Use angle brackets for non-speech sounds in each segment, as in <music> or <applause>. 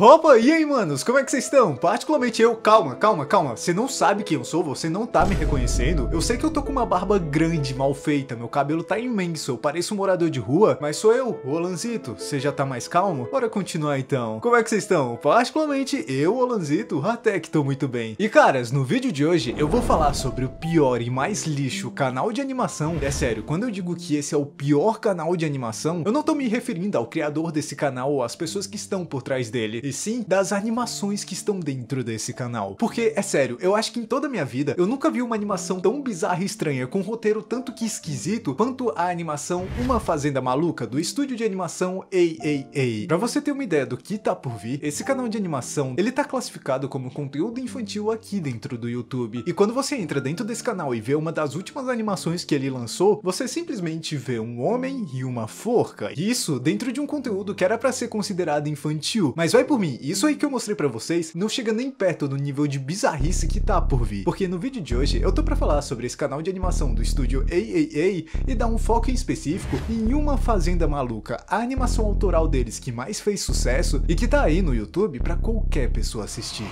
Opa, e aí manos, como é que vocês estão? Particularmente eu, calma, calma, calma, você não sabe quem eu sou, você não tá me reconhecendo? Eu sei que eu tô com uma barba grande, mal feita, meu cabelo tá imenso, eu pareço um morador de rua, mas sou eu, Olanzito, você já tá mais calmo? Bora continuar então. Como é que vocês estão? Particularmente eu, Olanzito, até que tô muito bem. E caras, no vídeo de hoje eu vou falar sobre o pior e mais lixo canal de animação. É sério, quando eu digo que esse é o pior canal de animação, eu não tô me referindo ao criador desse canal ou às pessoas que estão por trás dele e sim das animações que estão dentro desse canal. Porque, é sério, eu acho que em toda a minha vida eu nunca vi uma animação tão bizarra e estranha, com um roteiro tanto que esquisito, quanto a animação Uma Fazenda Maluca, do estúdio de animação AAA. Pra você ter uma ideia do que tá por vir, esse canal de animação, ele tá classificado como conteúdo infantil aqui dentro do YouTube. E quando você entra dentro desse canal e vê uma das últimas animações que ele lançou, você simplesmente vê um homem e uma forca. Isso dentro de um conteúdo que era para ser considerado infantil, mas vai por por mim, isso aí que eu mostrei pra vocês não chega nem perto do nível de bizarrice que tá por vir. Porque no vídeo de hoje eu tô pra falar sobre esse canal de animação do estúdio AAA e dar um foco em específico em uma fazenda maluca, a animação autoral deles que mais fez sucesso e que tá aí no YouTube pra qualquer pessoa assistir.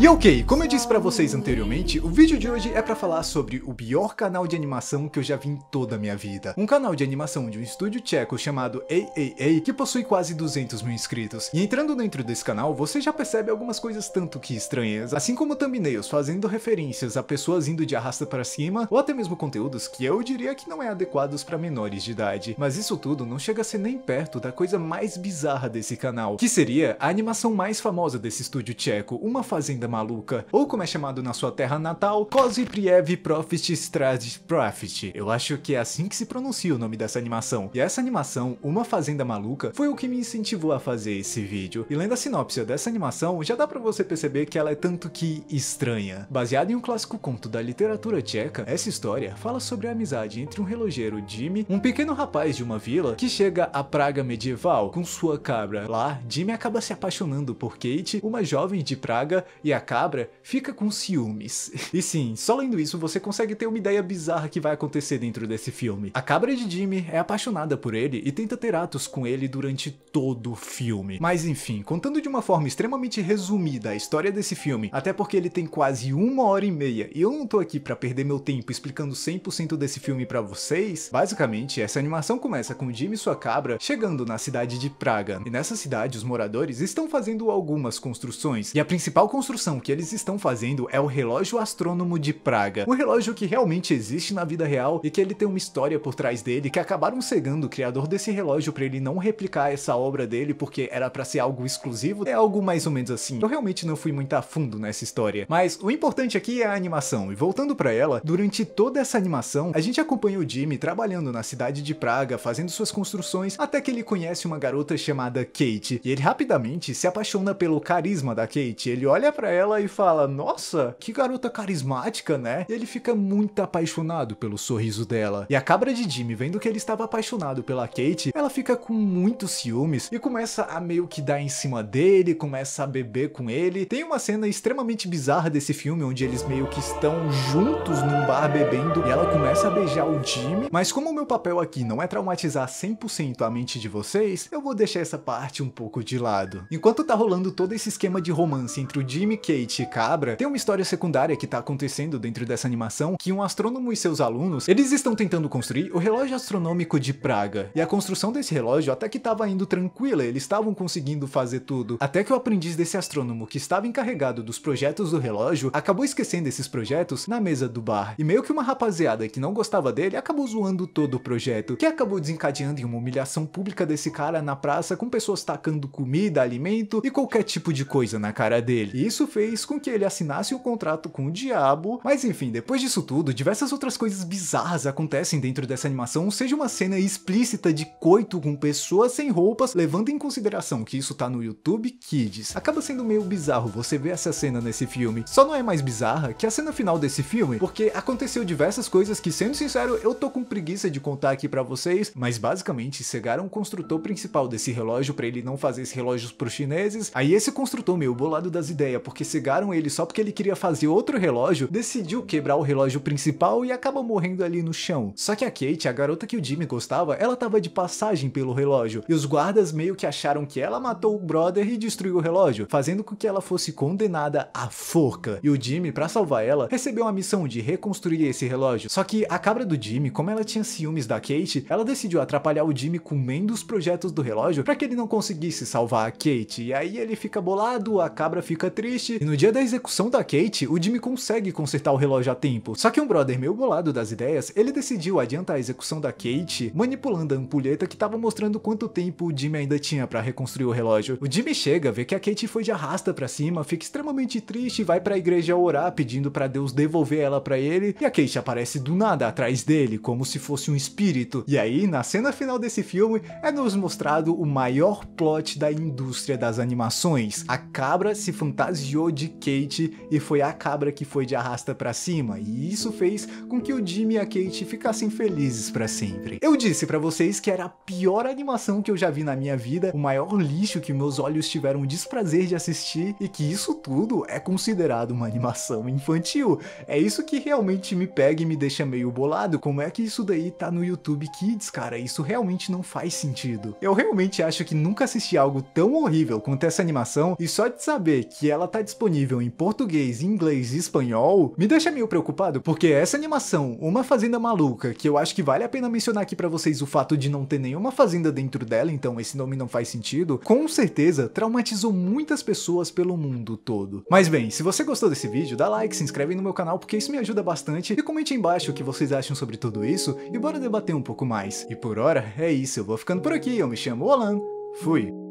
E ok, como eu disse para vocês anteriormente, o vídeo de hoje é para falar sobre o pior canal de animação que eu já vi em toda a minha vida. Um canal de animação de um estúdio tcheco chamado AAA, que possui quase 200 mil inscritos. E entrando dentro desse canal, você já percebe algumas coisas tanto que estranhas, assim como thumbnails fazendo referências a pessoas indo de arrasta para cima, ou até mesmo conteúdos que eu diria que não é adequados para menores de idade. Mas isso tudo não chega a ser nem perto da coisa mais bizarra desse canal, que seria a animação mais famosa desse estúdio tcheco, uma fazenda Maluca, ou como é chamado na sua terra natal, Cosipriev Profit Strad Profit. Eu acho que é assim que se pronuncia o nome dessa animação. E essa animação, Uma Fazenda Maluca, foi o que me incentivou a fazer esse vídeo. E lendo a sinopse dessa animação, já dá pra você perceber que ela é tanto que estranha. Baseada em um clássico conto da literatura tcheca, essa história fala sobre a amizade entre um relogeiro Jimmy, um pequeno rapaz de uma vila, que chega à Praga medieval com sua cabra. Lá, Jimmy acaba se apaixonando por Kate, uma jovem de Praga, e a a cabra fica com ciúmes. <laughs> E sim, só lendo isso você consegue ter uma ideia bizarra que vai acontecer dentro desse filme. A cabra de Jimmy é apaixonada por ele e tenta ter atos com ele durante todo o filme. Mas enfim, contando de uma forma extremamente resumida a história desse filme, até porque ele tem quase uma hora e meia e eu não tô aqui para perder meu tempo explicando 100% desse filme para vocês, basicamente essa animação começa com Jimmy e sua cabra chegando na cidade de Praga. E nessa cidade os moradores estão fazendo algumas construções e a principal construção comparação que eles estão fazendo é o relógio astrônomo de Praga, um relógio que realmente existe na vida real e que ele tem uma história por trás dele que acabaram cegando o criador desse relógio para ele não replicar essa obra dele porque era para ser algo exclusivo, é algo mais ou menos assim. Eu realmente não fui muito a fundo nessa história, mas o importante aqui é a animação. E voltando para ela, durante toda essa animação, a gente acompanha o Jimmy trabalhando na cidade de Praga, fazendo suas construções, até que ele conhece uma garota chamada Kate, e ele rapidamente se apaixona pelo carisma da Kate. Ele olha para ela ela e fala: Nossa, que garota carismática, né? E ele fica muito apaixonado pelo sorriso dela. E a cabra de Jimmy, vendo que ele estava apaixonado pela Kate, ela fica com muitos ciúmes e começa a meio que dar em cima dele, começa a beber com ele. Tem uma cena extremamente bizarra desse filme onde eles meio que estão juntos num bar bebendo e ela começa a beijar o Jimmy. Mas como o meu papel aqui não é traumatizar 100% a mente de vocês, eu vou deixar essa parte um pouco de lado. Enquanto tá rolando todo esse esquema de romance entre o Jimmy, Kate Cabra, tem uma história secundária que tá acontecendo dentro dessa animação que um astrônomo e seus alunos, eles estão tentando construir o relógio astronômico de Praga. E a construção desse relógio até que estava indo tranquila, eles estavam conseguindo fazer tudo. Até que o aprendiz desse astrônomo que estava encarregado dos projetos do relógio acabou esquecendo esses projetos na mesa do bar. E meio que uma rapaziada que não gostava dele acabou zoando todo o projeto, que acabou desencadeando em uma humilhação pública desse cara na praça com pessoas tacando comida, alimento e qualquer tipo de coisa na cara dele. E isso fez com que ele assinasse um contrato com o diabo. Mas enfim, depois disso tudo, diversas outras coisas bizarras acontecem dentro dessa animação, seja uma cena explícita de coito com pessoas sem roupas, levando em consideração que isso tá no YouTube Kids. Acaba sendo meio bizarro você ver essa cena nesse filme. Só não é mais bizarra que a cena final desse filme, porque aconteceu diversas coisas que, sendo sincero, eu tô com preguiça de contar aqui para vocês, mas basicamente cegaram o construtor principal desse relógio para ele não fazer esses relógios pros chineses. Aí esse construtor meio bolado das ideias, porque persegaram ele só porque ele queria fazer outro relógio, decidiu quebrar o relógio principal e acaba morrendo ali no chão. Só que a Kate, a garota que o Jimmy gostava, ela tava de passagem pelo relógio, e os guardas meio que acharam que ela matou o brother e destruiu o relógio, fazendo com que ela fosse condenada à forca. E o Jimmy, para salvar ela, recebeu a missão de reconstruir esse relógio. Só que a cabra do Jimmy, como ela tinha ciúmes da Kate, ela decidiu atrapalhar o Jimmy comendo os projetos do relógio para que ele não conseguisse salvar a Kate. E aí ele fica bolado, a cabra fica triste e no dia da execução da Kate, o Jimmy consegue consertar o relógio a tempo. Só que um brother meio bolado das ideias, ele decidiu adiantar a execução da Kate, manipulando a ampulheta que estava mostrando quanto tempo o Jimmy ainda tinha para reconstruir o relógio. O Jimmy chega, vê que a Kate foi de arrasta para cima, fica extremamente triste e vai para a igreja orar pedindo para Deus devolver ela para ele, e a Kate aparece do nada atrás dele, como se fosse um espírito. E aí, na cena final desse filme, é nos mostrado o maior plot da indústria das animações. A cabra se fantasiou judiou de Kate e foi a cabra que foi de arrasta para cima, e isso fez com que o Jimmy e a Kate ficassem felizes para sempre. Eu disse para vocês que era a pior animação que eu já vi na minha vida, o maior lixo que meus olhos tiveram o desprazer de assistir e que isso tudo é considerado uma animação infantil. É isso que realmente me pega e me deixa meio bolado, como é que isso daí tá no YouTube Kids, cara? Isso realmente não faz sentido. Eu realmente acho que nunca assisti algo tão horrível quanto essa animação e só de saber que ela tá disponível em português, inglês e espanhol, me deixa meio preocupado, porque essa animação, Uma Fazenda Maluca, que eu acho que vale a pena mencionar aqui para vocês o fato de não ter nenhuma fazenda dentro dela, então esse nome não faz sentido, com certeza traumatizou muitas pessoas pelo mundo todo. Mas bem, se você gostou desse vídeo, dá like, se inscreve no meu canal, porque isso me ajuda bastante, e comente aí embaixo o que vocês acham sobre tudo isso, e bora debater um pouco mais. E por hora, é isso, eu vou ficando por aqui, eu me chamo Olan, fui!